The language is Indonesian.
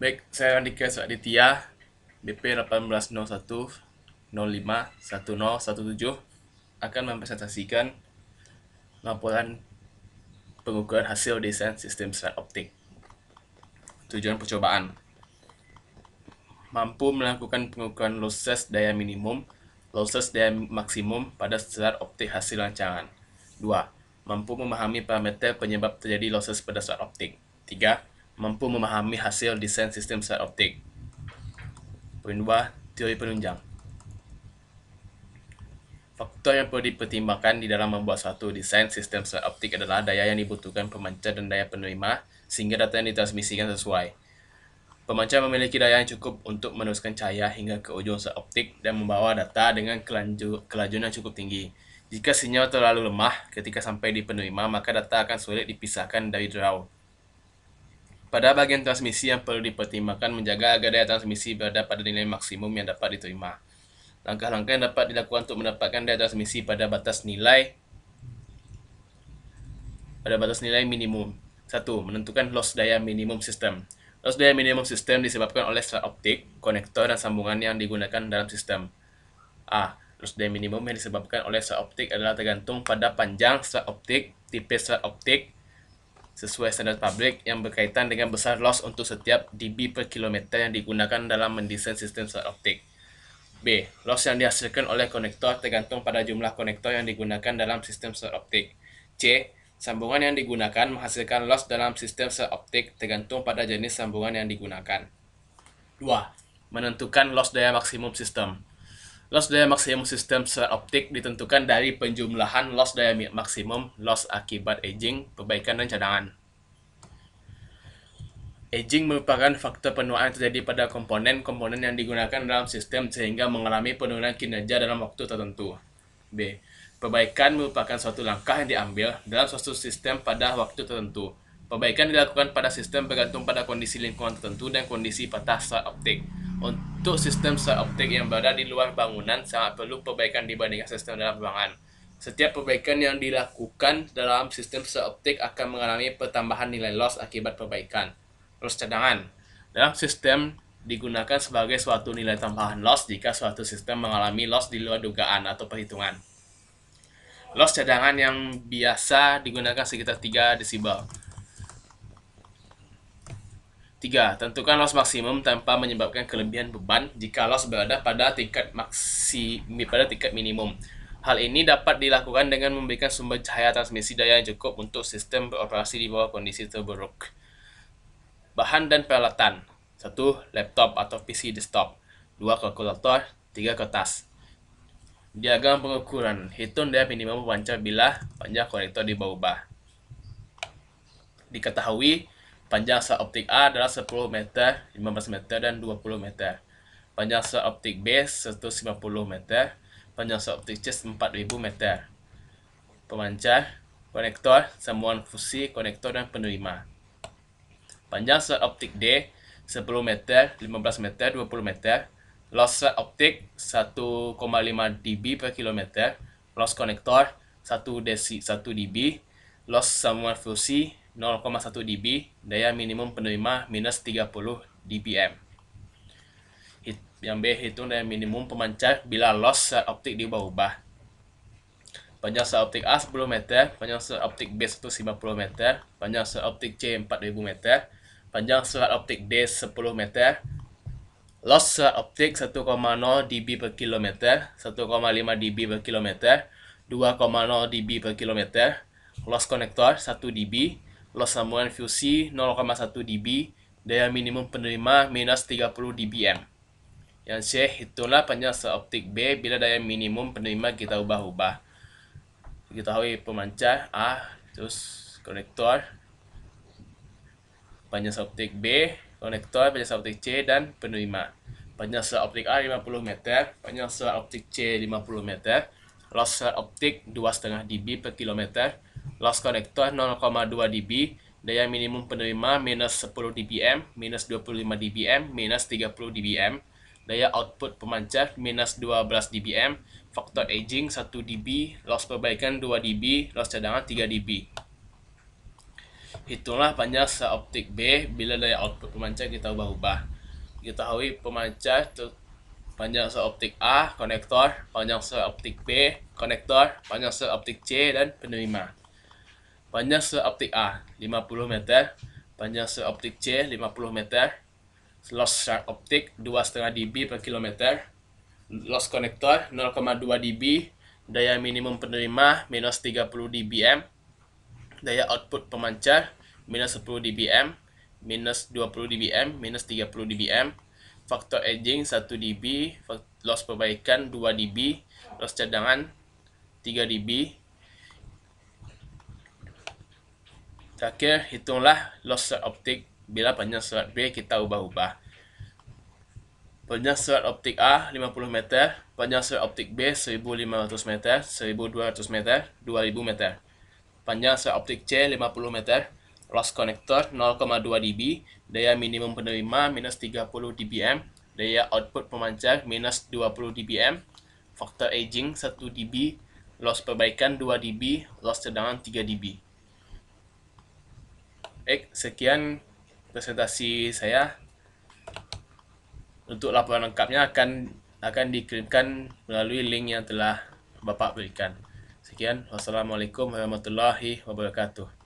Baik, saya Andika Aditya, BP 1801051017 BP 1801051017 akan mempresentasikan laporan pengukuran hasil desain sistem serat optik. Tujuan percobaan mampu melakukan pengukuran losses daya minimum, losses daya maksimum pada serat optik hasil rancangan. 2. Mampu memahami parameter penyebab terjadi losses pada serat optik. 3 mampu memahami hasil desain sistem sel optik. Poin 2. Teori penunjang Faktor yang perlu dipertimbangkan di dalam membuat suatu desain sistem sel optik adalah daya yang dibutuhkan pemancar dan daya penerima sehingga data yang ditransmisikan sesuai. Pemancar memiliki daya yang cukup untuk meneruskan cahaya hingga ke ujung sel optik dan membawa data dengan kelajuan yang cukup tinggi. Jika sinyal terlalu lemah ketika sampai di penerima, maka data akan sulit dipisahkan dari draw. Pada bagian transmisi yang perlu dipertimbangkan menjaga agar daya transmisi berada pada nilai maksimum yang dapat diterima. Langkah-langkah yang dapat dilakukan untuk mendapatkan daya transmisi pada batas nilai pada batas nilai minimum. 1. Menentukan loss daya minimum sistem. Loss daya minimum sistem disebabkan oleh serat optik, konektor, dan sambungan yang digunakan dalam sistem. A. Loss daya minimum yang disebabkan oleh serat optik adalah tergantung pada panjang serat optik, tipe serat optik, sesuai standar pabrik yang berkaitan dengan besar loss untuk setiap dB per kilometer yang digunakan dalam mendesain sistem serat optik. B. Loss yang dihasilkan oleh konektor tergantung pada jumlah konektor yang digunakan dalam sistem serat optik. C. Sambungan yang digunakan menghasilkan loss dalam sistem serat optik tergantung pada jenis sambungan yang digunakan. 2. Menentukan loss daya maksimum sistem. Loss daya maksimum sistem serat optik ditentukan dari penjumlahan loss daya maksimum, loss akibat aging, perbaikan, dan cadangan. Aging merupakan faktor penuaan yang terjadi pada komponen-komponen yang digunakan dalam sistem sehingga mengalami penurunan kinerja dalam waktu tertentu. B. Perbaikan merupakan suatu langkah yang diambil dalam suatu sistem pada waktu tertentu. Perbaikan dilakukan pada sistem bergantung pada kondisi lingkungan tertentu dan kondisi patah serat optik untuk sistem sel optik yang berada di luar bangunan sangat perlu perbaikan dibandingkan sistem dalam ruangan. Setiap perbaikan yang dilakukan dalam sistem sel optik akan mengalami pertambahan nilai loss akibat perbaikan. Terus cadangan, dalam sistem digunakan sebagai suatu nilai tambahan loss jika suatu sistem mengalami loss di luar dugaan atau perhitungan. Loss cadangan yang biasa digunakan sekitar 3 desibel. 3. Tentukan loss maksimum tanpa menyebabkan kelebihan beban jika loss berada pada tingkat maksi pada tingkat minimum. Hal ini dapat dilakukan dengan memberikan sumber cahaya transmisi daya yang cukup untuk sistem beroperasi di bawah kondisi terburuk. Bahan dan peralatan. 1. Laptop atau PC desktop. 2. Kalkulator. 3. Kertas. Diagram pengukuran. Hitung daya minimum pancar bila panjang konektor di bawah Diketahui, Panjang sel optik A adalah 10 meter, 15 meter, dan 20 meter. Panjang sel optik B 150 meter. Panjang sel optik C 4000 meter. Pemancar, konektor, sambungan fusi, konektor, dan penerima. Panjang sel optik D 10 meter, 15 meter, 20 meter. Loss sel optik 1,5 dB per kilometer. Loss konektor 1 dB. Loss sambungan fusi 0,1 dB daya minimum penerima minus 30 dBm. yang B hitung daya minimum pemancar bila loss saat optik diubah-ubah. Panjang sel optik A 10 meter, panjang sel optik B 150 meter, panjang sel optik C 4000 meter, panjang surat optik D 10 meter, loss surat optik 1,0 dB per kilometer, 1,5 dB per kilometer, 2,0 dB per kilometer, loss konektor 1 dB, Loss sambungan fusi 0,1 dB, daya minimum penerima minus 30 dBm. Yang C, itulah panjang seoptik B bila daya minimum penerima kita ubah-ubah. Kita tahu pemancar A, terus konektor, panjang seoptik B, konektor, panjang seoptik C, dan penerima. Panjang seoptik A 50 meter, panjang seoptik C 50 meter, loss sel optik 2,5 dB per kilometer, Loss connector 0,2 dB, daya minimum penerima minus 10 dBm, minus 25 dBm, minus 30 dBm, daya output pemancar minus 12 dBm, faktor aging 1 dB, loss perbaikan 2 dB, loss cadangan 3 dB. Hitunglah panjang seoptik B bila daya output pemancar kita ubah-ubah. Kita tahu pemancar panjang seoptik A, konektor, panjang seoptik B, konektor, panjang seoptik C, dan penerima. Panjang optik A 50 meter, panjang optik C 50 meter, loss shark optik 2,5 dB per kilometer, loss konektor 0,2 dB, daya minimum penerima minus 30 dBm, daya output pemancar minus 10 dBm, minus 20 dBm, minus 30 dBm, faktor edging 1 dB, loss perbaikan 2 dB, loss cadangan 3 dB, Terakhir, hitunglah loss shot optik bila panjang surat B kita ubah-ubah. Panjang surat optik A 50 meter, panjang surat optik B 1500 meter, 1200 meter, 2000 meter. Panjang surat optik C 50 meter, loss connector 0,2 dB, daya minimum penerima minus 30 dBm, daya output pemancar minus 20 dBm, faktor aging 1 dB, loss perbaikan 2 dB, loss cadangan 3 dB. baik sekian presentasi saya untuk laporan lengkapnya akan akan dikirimkan melalui link yang telah bapak berikan sekian wassalamualaikum warahmatullahi wabarakatuh